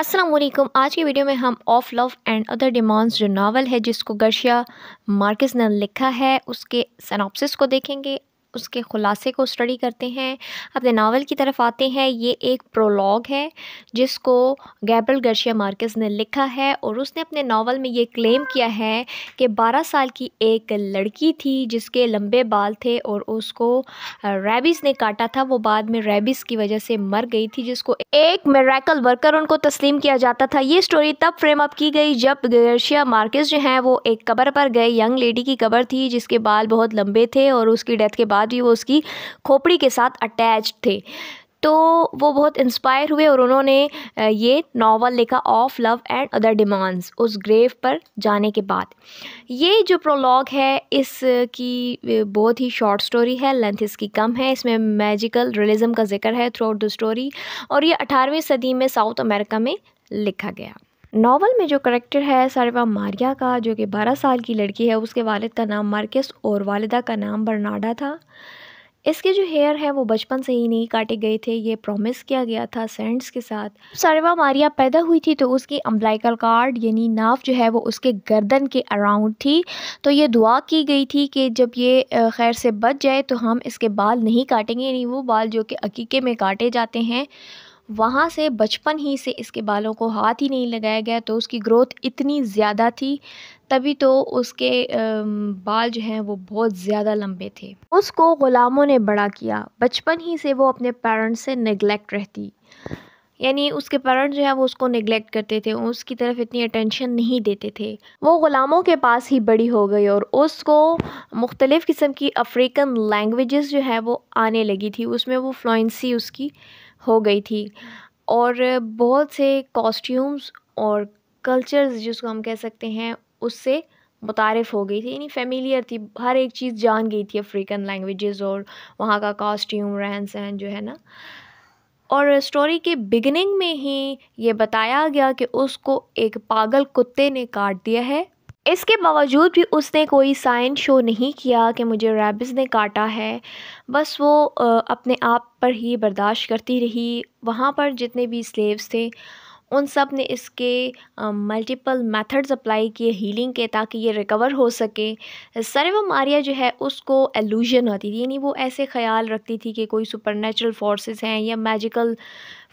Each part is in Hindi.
अस्सलाम वालेकुम आज की वीडियो में हम of love and other demands जो नावल है जिसको गर्शिया मार्केस ने लिखा है उसके सनापसिस को देखेंगे उसके ख़ुलासे को स्टडी करते हैं अपने नावल की तरफ आते हैं ये एक प्रोलॉग है जिसको गैब्रल गर्शिया मार्केस ने लिखा है और उसने अपने नावल में ये क्लेम किया है कि 12 साल की एक लड़की थी जिसके लंबे बाल थे और उसको रेबिस ने काटा था वो बाद में रेबिस की वजह से मर गई थी जिसको एक मेरेकल वर्कर उनको तस्लीम किया जाता था ये स्टोरी तब फ्रेम अप की गई जब गर्शिया मार्केस जो हैं वो एक कबर पर गए यंग लेडी की कबर थी जिसके बाल बहुत लंबे थे और उसकी डेथ के बाद बाद भी वो उसकी खोपड़ी के साथ अटैच थे तो वो बहुत इंस्पायर हुए और उन्होंने ये नावल लिखा of love and other demands उस ग्रेव पर जाने के बाद ये जो प्रोलॉग है इसकी बहुत ही शॉर्ट स्टोरी है लेंथ इसकी कम है इसमें मैजिकल रियलिज्म का जिक्र है थ्रू आउट द स्टोरी और ये अठारहवीं सदी में साउथ अमेरिका में लिखा गया नावल में जो करेक्टर है सरवा मारिया का जो कि 12 साल की लड़की है उसके वालिद का नाम मार्कस और वालिदा का नाम बर्नाडा था इसके जो हेयर है वो बचपन से ही नहीं काटे गए थे ये प्रॉमिस किया गया था सेंट्स के साथ सरवा मारिया पैदा हुई थी तो उसकी अम्बलाइकल कार्ड यानी नाफ जो है वो उसके गर्दन के अराउंड थी तो ये दुआ की गई थी कि जब ये खैर से बच जाए तो हम इसके बाल नहीं काटेंगे यानी वो बाल जो कि अकीके में काटे जाते हैं वहाँ से बचपन ही से इसके बालों को हाथ ही नहीं लगाया गया तो उसकी ग्रोथ इतनी ज़्यादा थी तभी तो उसके बाल जो हैं वो बहुत ज़्यादा लंबे थे उसको ग़ुलामों ने बड़ा किया बचपन ही से वो अपने पेरेंट्स से निगलेक्ट रहती यानी उसके पेरेंट्स जो है वो उसको निगलेक्ट करते थे उसकी तरफ इतनी अटेंशन नहीं देते थे वो ग़ुलामों के पास ही बड़ी हो गई और उसको मुख्तलिफ़ किस्म की अफ्रीकन लैंग्वेजेस जो है वो आने लगी थी उसमें वो फ्लुएंसी उसकी हो गई थी और बहुत से कॉस्ट्यूम्स और कल्चर्स जिसको हम कह सकते हैं उससे मुतारफ़ हो गई थी यानी फेमिलियर थी हर एक चीज़ जान गई थी अफ्रीकन लैंग्वेजेस और वहाँ का कॉस्ट्यूम रहन सहन जो है ना और स्टोरी के बिगनिंग में ही ये बताया गया कि उसको एक पागल कुत्ते ने काट दिया है इसके बावजूद भी उसने कोई साइन शो नहीं किया कि मुझे रैबिस ने काटा है बस वो अपने आप पर ही बर्दाश्त करती रही वहाँ पर जितने भी स्लेव्स थे उन सब ने इसके मल्टीपल मेथड्स अप्लाई किए हीलिंग के ताकि ये रिकवर हो सके सर्वम आर्या जो है उसको एलूजन आती थी यानी वो ऐसे ख्याल रखती थी कि कोई सुपर नेचुरल फोर्सेस हैं या मैजिकल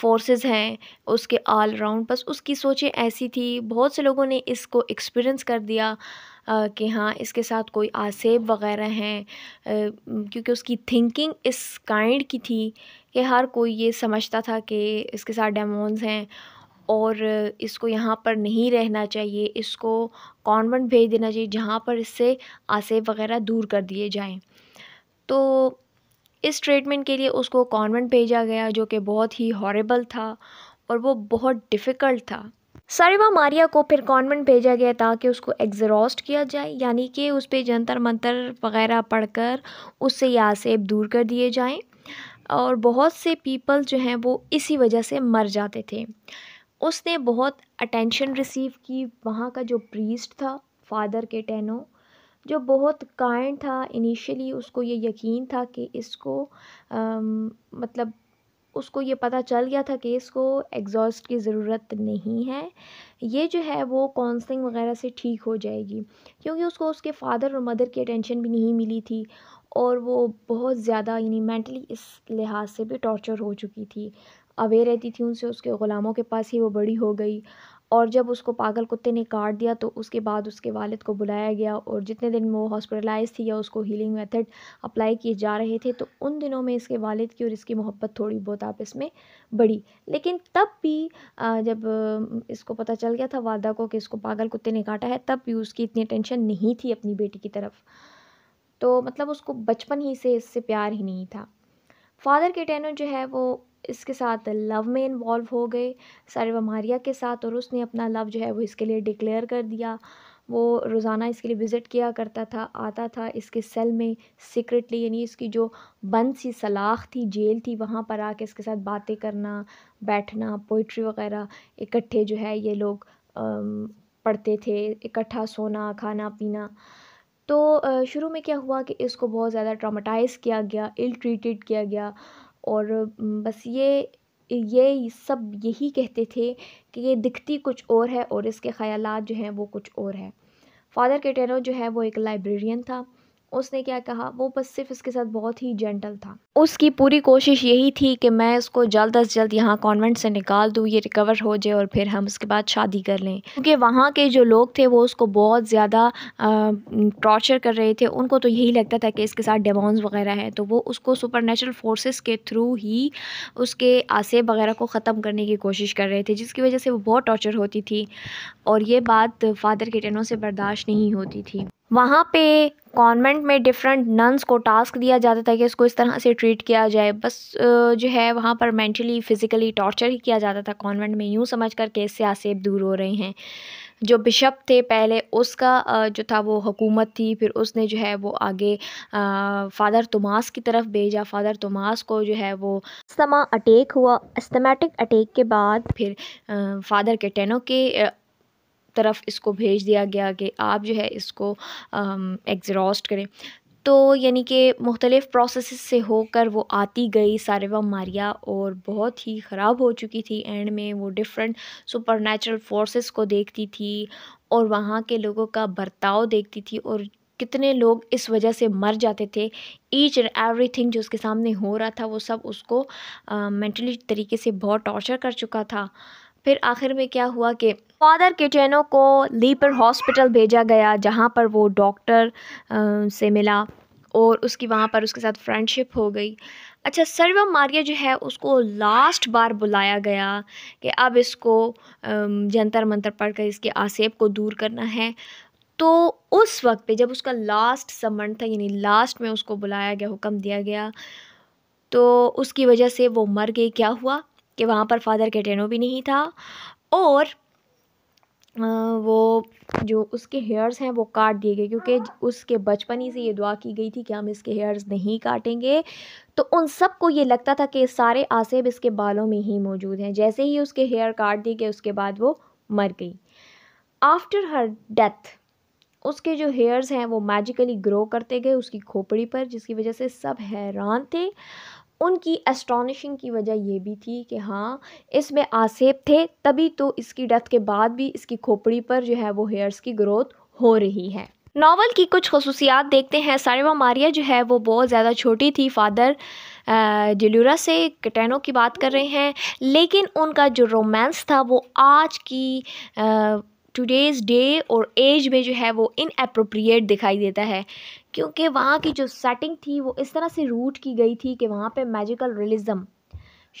फोर्सेस हैं उसके ऑल राउंड बस उसकी सोचें ऐसी थी बहुत से लोगों ने इसको एक्सपीरियंस कर दिया कि हाँ इसके साथ कोई आसेब वगैरह हैं क्योंकि उसकी थिंकिंग इस काइंड की थी कि हर कोई ये समझता था कि इसके साथ डेमोन्स हैं और इसको यहाँ पर नहीं रहना चाहिए इसको कॉन्वेंट भेज देना चाहिए जहाँ पर इससे आसेब वग़ैरह दूर कर दिए जाएं तो इस ट्रीटमेंट के लिए उसको कॉन्वेंट भेजा गया जो कि बहुत ही हॉरेबल था और वो बहुत डिफ़िकल्ट था सारिवा मारिया को फिर कॉन्वेंट भेजा गया ताकि उसको एग्जॉस्ट किया जाए यानी कि उस पर जंतर मंतर वगैरह पढ़कर उससे आसेब दूर कर दिए जाएं और बहुत से पीपल जो हैं वो इसी वजह से मर जाते थे उसने बहुत अटेंशन रिसीव की वहाँ का जो प्रीस्ट था फादर के टेनो जो बहुत काइंड था इनिशियली उसको ये यकीन था कि इसको आ, मतलब उसको ये पता चल गया था कि इसको एग्जॉस्ट की ज़रूरत नहीं है ये जो है वो काउंसलिंग वगैरह से ठीक हो जाएगी क्योंकि उसको उसके फादर और मदर की अटेंशन भी नहीं मिली थी और वो बहुत ज़्यादा यानी मेंटली इस लिहाज से भी टॉर्चर हो चुकी थी अवे रहती थी उनसे उसके ग़ुलामों के पास ही वो बड़ी हो गई और जब उसको पागल कुत्ते ने काट दिया तो उसके बाद उसके वालिद को बुलाया गया और जितने दिन वो हॉस्पिटलाइज थी या उसको हीलिंग मेथड अप्लाई किए जा रहे थे तो उन दिनों में इसके वालिद की और इसकी मोहब्बत थोड़ी बहुत आपस में बढ़ी लेकिन तब भी जब इसको पता चल गया था वादा को कि इसको पागल कुत्ते ने काटा है तब भी उसकी इतनी टेंशन नहीं थी अपनी बेटी की तरफ तो मतलब उसको बचपन ही से इससे प्यार ही नहीं था फादर के टेनो जो है वो इसके साथ लव में इन्वॉल्व हो गए बमारिया के साथ और उसने अपना लव जो है वो इसके लिए डिक्लेयर कर दिया वो रोज़ाना इसके लिए विज़िट किया करता था आता था इसके सेल में सीक्रेटली यानी इसकी जो बंद सी सलाख थी जेल थी वहाँ पर आके इसके साथ बातें करना बैठना पोइट्री वगैरह इकट्ठे जो है ये लोग पढ़ते थे इकट्ठा सोना खाना पीना तो शुरू में क्या हुआ कि इसको बहुत ज़्यादा ट्रामाटाइज किया गया इल ट्रीटेड किया गया और बस ये ये सब यही कहते थे कि ये दिखती कुछ और है और इसके ख़यालात जो हैं वो कुछ और हैं फ़ादर कैटेरो जो है वो एक लाइब्रेरियन था उसने क्या कहा वो बस सिर्फ इसके साथ बहुत ही जेंटल था उसकी पूरी कोशिश यही थी कि मैं इसको जल्द अज जल्द यहाँ कॉन्वेंट से निकाल दूँ ये रिकवर हो जाए और फिर हम उसके बाद शादी कर लें क्योंकि वहाँ के जो लोग थे वो उसको बहुत ज़्यादा टॉर्चर कर रहे थे उनको तो यही लगता था कि इसके साथ डेमोन्स वगैरह हैं तो वो उसको सुपर नेचुरल फोर्सेस के थ्रू ही उसके आसेब वगैरह को ख़त्म करने की कोशिश कर रहे थे जिसकी वजह से वो बहुत टॉर्चर होती थी और ये बात फादर के टेनों से बर्दाश्त नहीं होती थी वहाँ पे कॉन्वेंट में डिफरेंट नन्स को टास्क दिया जाता था कि उसको इस तरह से ट्रीट किया जाए बस जो है वहाँ पर मेंटली फ़िज़िकली टॉर्चर ही किया जाता था कॉन्वेंट में यूँ समझ कर कि इससे आसेब दूर हो रहे हैं जो बिशप थे पहले उसका जो था वो हुकूमत थी फिर उसने जो है वो आगे फ़ादर तुमास की तरफ भेजा फ़ादर तुमास को जो है वो समा अटैक हुआ अस्थमेटिक अटैक के बाद फिर फ़ादर के टेनो के तरफ इसको भेज दिया गया कि आप जो है इसको एग्जॉस्ट करें तो यानी कि मुख्तलिफ़ प्रोसेस से होकर वो आती गई सारेवा मारिया और बहुत ही ख़राब हो चुकी थी एंड में वो डिफरेंट सुपर नेचुरल फोर्सेस को देखती थी और वहाँ के लोगों का बर्ताव देखती थी और कितने लोग इस वजह से मर जाते थे ईच एंड एवरी थिंग जो उसके सामने हो रहा था वो सब उसको मेंटली तरीके से बहुत टॉर्चर कर चुका था फिर आखिर में क्या हुआ कि फादर किचेनो को लीपर हॉस्पिटल भेजा गया जहाँ पर वो डॉक्टर से मिला और उसकी वहाँ पर उसके साथ फ्रेंडशिप हो गई अच्छा सर्वा मारिया जो है उसको लास्ट बार बुलाया गया कि अब इसको जंतर मंतर पढ़कर इसके आसेब को दूर करना है तो उस वक्त पे जब उसका लास्ट समन था यानी लास्ट में उसको बुलाया गया हुक्म दिया गया तो उसकी वजह से वो मर गई क्या हुआ कि वहाँ पर फादर कैटेनो भी नहीं था और वो जो उसके हेयर्स हैं वो काट दिए गए क्योंकि उसके बचपन ही से ये दुआ की गई थी कि हम इसके हेयर्स नहीं काटेंगे तो उन सबको ये लगता था कि सारे आसेब इसके बालों में ही मौजूद हैं जैसे ही उसके हेयर काट दिए गए उसके बाद वो मर गई आफ्टर हर डेथ उसके जो हेयर्स हैं वो मैजिकली ग्रो करते गए उसकी खोपड़ी पर जिसकी वजह से सब हैरान थे उनकी एस्ट्रॉनिशिंग की वजह यह भी थी कि हाँ इसमें आसेब थे तभी तो इसकी डेथ के बाद भी इसकी खोपड़ी पर जो है वो हेयर्स की ग्रोथ हो रही है नावल की कुछ खसूसियात देखते हैं सारेवा मारिया जो है वो बहुत ज़्यादा छोटी थी फादर जलूरा से कटैनो की बात कर रहे हैं लेकिन उनका जो रोमांस था वो आज की टुडेज़ डे और एज में जो है वो इनअप्रोप्रिएट दिखाई देता है क्योंकि वहाँ की जो सेटिंग थी वो इस तरह से रूट की गई थी कि वहाँ पे मैजिकल रियलिज़म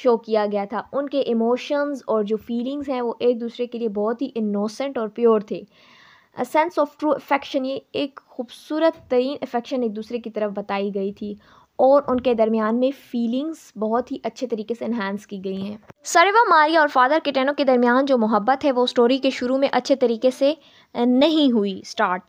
शो किया गया था उनके इमोशंस और जो फीलिंग्स हैं वो एक दूसरे के लिए बहुत ही इनोसेंट और प्योर थे सेंस ऑफ ट्रू अफेक्शन ये एक खूबसूरत तरीन अफेक्शन एक दूसरे की तरफ बताई गई थी और उनके दरमियान में फीलिंग्स बहुत ही अच्छे तरीके से इन्हांस की गई हैं सरेवा मारिया और फादर किटेनो के दरमियान जो मोहब्बत है वो स्टोरी के शुरू में अच्छे तरीके से नहीं हुई स्टार्ट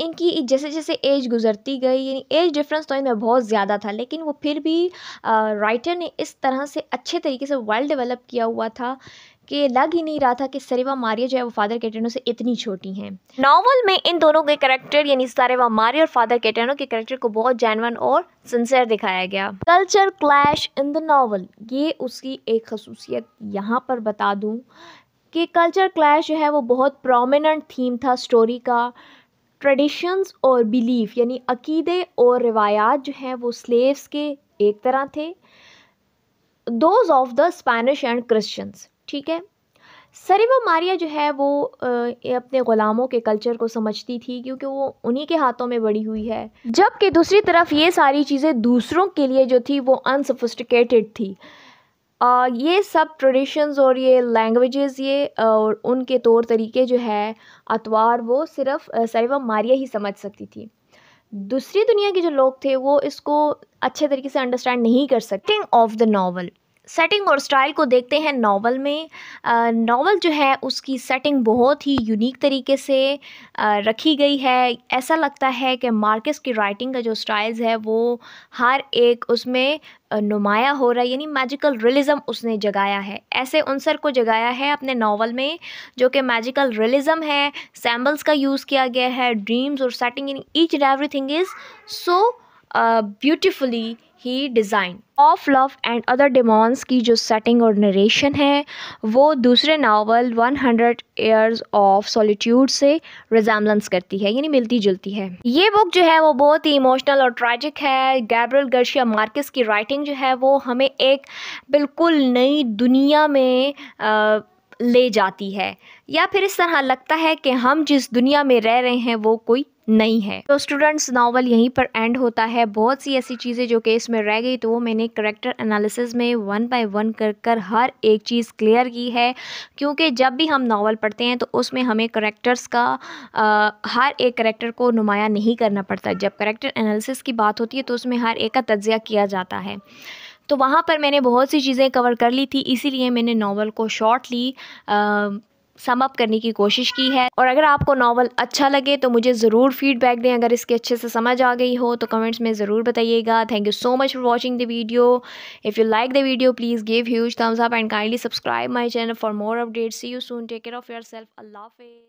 इनकी जैसे जैसे एज गुजरती गई यानी एज डिफरेंस तो इनमें बहुत ज़्यादा था लेकिन वो फिर भी राइटर ने इस तरह से अच्छे तरीके से वर्ल्ड डेवलप किया हुआ था कि लग ही नहीं रहा था कि सरेवा मारिया जो है वो फादर कैटेनो से इतनी छोटी हैं नावल में इन दोनों के करेक्टर यानी सरेवा मारिया और फादर कैटेनो के करेक्टर को बहुत जैनवन और सिंसेयर दिखाया गया culture clash in the novel ये उसकी एक खसूसियत यहाँ पर बता दूँ कि कल्चर क्लैश जो है वो बहुत प्रोमिनंट थीम था स्टोरी का ट्रेडिशंस और बिलीफ यानी अकीदे और रवायात जो हैं वो स्लेव्स के एक तरह थे those of the Spanish and Christians ठीक है सरिवा मारिया जो है वो अपने ग़ुलामों के कल्चर को समझती थी क्योंकि वो उन्हीं के हाथों में बड़ी हुई है जबकि दूसरी तरफ ये सारी चीज़ें दूसरों के लिए जो थी वो अनसफिस्टिकेटेड थी ये सब ट्रेडिशंस और ये लैंग्वेजेस ये और उनके तौर तरीके जो है अतवार वो सिर्फ सरेवा मारिया ही समझ सकती थी दूसरी दुनिया के जो लोग थे वो इसको अच्छे तरीके से अंडरस्टैंड नहीं कर सकते ऑफ द नावल सेटिंग और स्टाइल को देखते हैं नावल में नावल जो है उसकी सेटिंग बहुत ही यूनिक तरीके से आ, रखी गई है ऐसा लगता है कि मार्कस की राइटिंग का जो स्टाइल्स है वो हर एक उसमें नुमाया हो रहा है यानी मैजिकल रियलिज़म उसने जगाया है ऐसे उनसर को जगाया है अपने नावल में जो कि मैजिकल रियलिज़म है सैम्बल्स का यूज़ किया गया है ड्रीम्स और setting in each and everything is so beautifully ही design of love and other demands की जो सेटिंग और नरेशन है वो दूसरे नावल 100 ईयर्स ऑफ सॉलिट्यूड से रिजामलेंस करती है यानी मिलती जुलती है ये बुक जो है वो बहुत ही इमोशनल और ट्रैजिक है गैब्रल गर्शिया मार्किस की राइटिंग जो है वो हमें एक बिल्कुल नई दुनिया में आ, ले जाती है या फिर इस तरह लगता है कि हम जिस दुनिया में रह रहे हैं वो कोई नहीं है तो स्टूडेंट्स नावल यहीं पर एंड होता है बहुत सी ऐसी चीज़ें जो कि इसमें रह गई तो वो मैंने करेक्टर एनालिसिस में वन बाय वन कर कर हर एक चीज़ क्लियर की है क्योंकि जब भी हम नावल पढ़ते हैं तो उसमें हमें करेक्टर्स का आ, हर एक करेक्टर को नुमाया नहीं करना पड़ता जब करेक्टर एनालिसिस की बात होती है तो उसमें हर एक का तजिया किया जाता है तो वहाँ पर मैंने बहुत सी चीज़ें कवर कर ली थी इसीलिए मैंने नावल को शॉर्टली सम अप करने की कोशिश की है और अगर आपको नावल अच्छा लगे तो मुझे ज़रूर फीडबैक दें अगर इसके अच्छे से समझ आ गई हो तो कमेंट्स में ज़रूर बताइएगा thank you so much for watching the video if you like the video please give huge thumbs up and kindly subscribe my channel for more update see you soon take care of yourself Allah